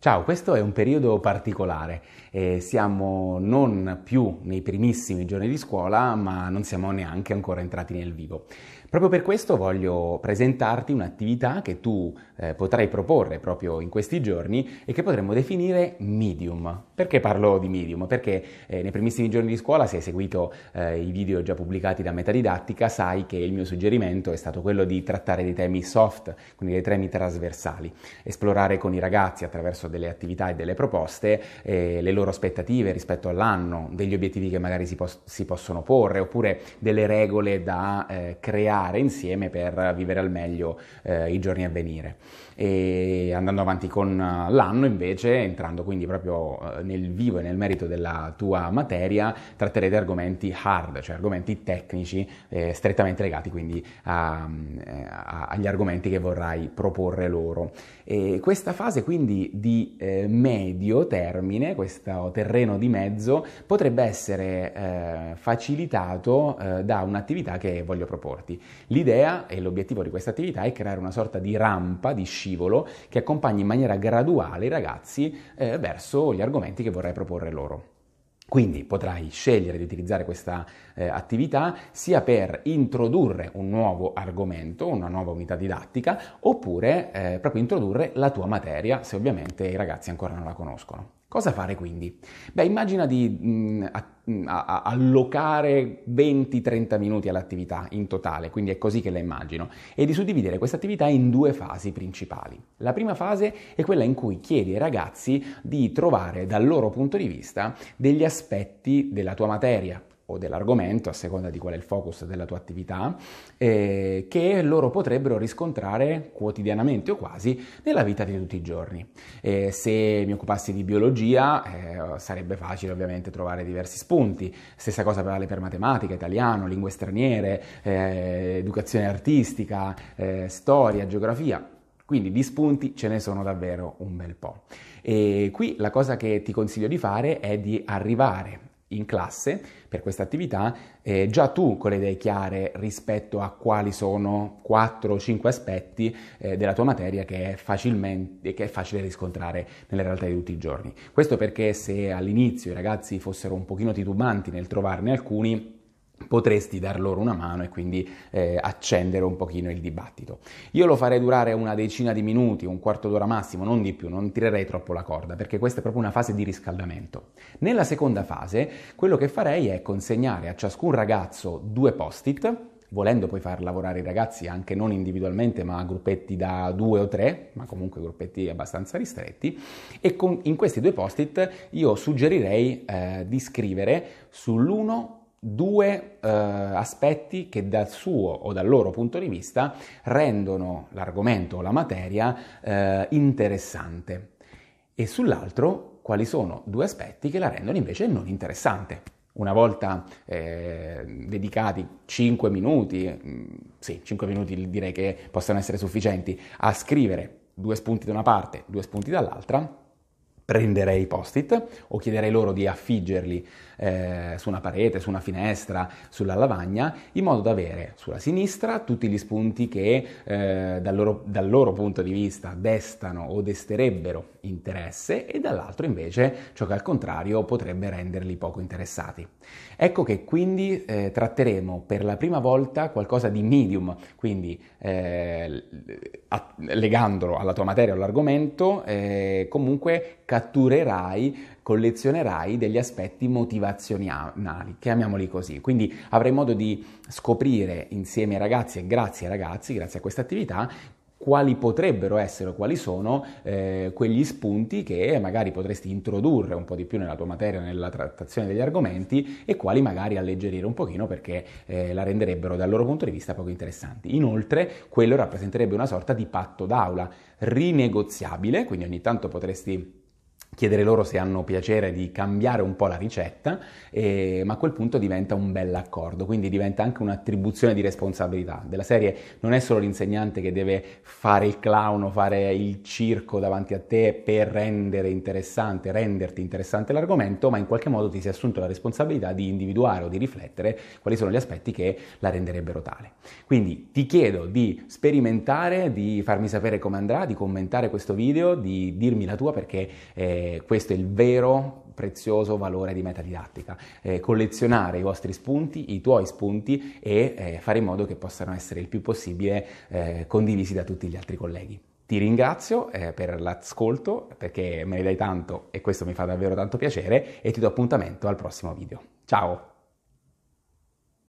Ciao, questo è un periodo particolare. Eh, siamo non più nei primissimi giorni di scuola, ma non siamo neanche ancora entrati nel vivo. Proprio per questo voglio presentarti un'attività che tu eh, potrai proporre proprio in questi giorni e che potremmo definire medium. Perché parlo di medium? Perché eh, nei primissimi giorni di scuola, se hai seguito eh, i video già pubblicati da Metadidattica, sai che il mio suggerimento è stato quello di trattare dei temi soft, quindi dei temi trasversali, esplorare con i ragazzi attraverso corso delle attività e delle proposte eh, le loro aspettative rispetto all'anno, degli obiettivi che magari si, pos- si possono porre oppure delle regole da eh, creare insieme per vivere al meglio eh, i giorni a venire. E andando avanti con eh, l'anno invece, entrando quindi proprio eh, nel vivo e nel merito della tua materia, tratterete argomenti hard, cioè argomenti tecnici eh, strettamente legati quindi a, mm, a, agli argomenti che vorrai proporre loro. E questa fase quindi di eh, medio termine, questo terreno di mezzo, potrebbe essere eh, facilitato eh, da un'attività che voglio proporti. L'idea e l'obiettivo di questa attività è creare una sorta di rampa, di scivolo, che accompagni in maniera graduale i ragazzi eh, verso gli argomenti che vorrei proporre loro. Quindi potrai scegliere di utilizzare questa eh, attività sia per introdurre un nuovo argomento, una nuova unità didattica, oppure eh, proprio introdurre la tua materia, se ovviamente i ragazzi ancora non la conoscono. Cosa fare quindi? Beh, immagina di mh, mm, mm, allocare 20-30 minuti all'attività in totale, quindi è così che la immagino, e di suddividere questa attività in due fasi principali. La prima fase è quella in cui chiedi ai ragazzi di trovare dal loro punto di vista degli aspetti della tua materia, o dell'argomento, a seconda di qual è il focus della tua attività, eh, che loro potrebbero riscontrare quotidianamente o quasi nella vita di tutti i giorni. Eh, se mi occupassi di biologia eh, sarebbe facile ovviamente trovare diversi spunti, stessa cosa vale per matematica, italiano, lingue straniere, eh, educazione artistica, eh, storia, geografia, quindi di spunti ce ne sono davvero un bel po'. E qui la cosa che ti consiglio di fare è di arrivare in classe per questa attività, eh, già tu con le idee chiare rispetto a quali sono 4 o 5 aspetti eh, della tua materia che è, che è, facile riscontrare nelle realtà di tutti i giorni. Questo perché se all'inizio i ragazzi fossero un pochino titubanti nel trovarne alcuni, potresti dar loro una mano e quindi eh, accendere un pochino il dibattito. Io lo farei durare una decina di minuti, un quarto d'ora massimo, non di più, non tirerei troppo la corda, perché questa è proprio una fase di riscaldamento. Nella seconda fase, quello che farei è consegnare a ciascun ragazzo due post-it, volendo poi far lavorare i ragazzi anche non individualmente ma a gruppetti da due o tre, ma comunque gruppetti abbastanza ristretti, e con, in questi due post-it io suggerirei eh, di scrivere sull'uno due eh, aspetti che dal suo o dal loro punto di vista rendono l'argomento o la materia eh, interessante e sull'altro quali sono due aspetti che la rendono invece non interessante. Una volta eh, dedicati 5 minuti, mm, sì, 5 minuti direi che possano essere sufficienti a scrivere due spunti da una parte, due spunti dall'altra, prenderei i post-it o chiederei loro di affiggerli eh, su una parete, su una finestra, sulla lavagna, in modo da avere sulla sinistra tutti gli spunti che eh, dal, loro, dal, loro, punto di vista destano o desterebbero interesse e dall'altro invece ciò che al contrario potrebbe renderli poco interessati. Ecco che quindi eh, tratteremo per la prima volta qualcosa di medium, quindi eh, a, legandolo alla tua materia o all'argomento, eh, comunque catturerai, collezionerai degli aspetti motivazionali, chiamiamoli così. Quindi avrai modo di scoprire insieme ai ragazzi e grazie ai ragazzi, grazie a questa attività, quali potrebbero essere o quali sono eh, quegli spunti che magari potresti introdurre un po' di più nella tua materia, nella trattazione degli argomenti e quali magari alleggerire un pochino perché eh, la renderebbero dal loro punto di vista poco interessanti. Inoltre quello rappresenterebbe una sorta di patto d'aula rinegoziabile, quindi ogni tanto potresti chiedere loro se hanno piacere di cambiare un po' la ricetta, eh, ma a quel punto diventa un bell'accordo, quindi diventa anche un'attribuzione di responsabilità. Della serie non è solo l'insegnante che deve fare il clown o fare il circo davanti a te per rendere interessante, renderti interessante l'argomento, ma in qualche modo ti sei assunto la responsabilità di individuare o di riflettere quali sono gli aspetti che la renderebbero tale. Quindi ti chiedo di sperimentare, di farmi sapere come andrà, di commentare questo video, di dirmi la tua perché... Eh, eh, questo è il vero prezioso valore di metadidattica, eh, collezionare i vostri spunti, i tuoi spunti e eh, fare in modo che possano essere il più possibile eh, condivisi da tutti gli altri colleghi. Ti ringrazio eh, per l'ascolto perché me ne dai tanto e questo mi fa davvero tanto piacere e ti do appuntamento al prossimo video. Ciao!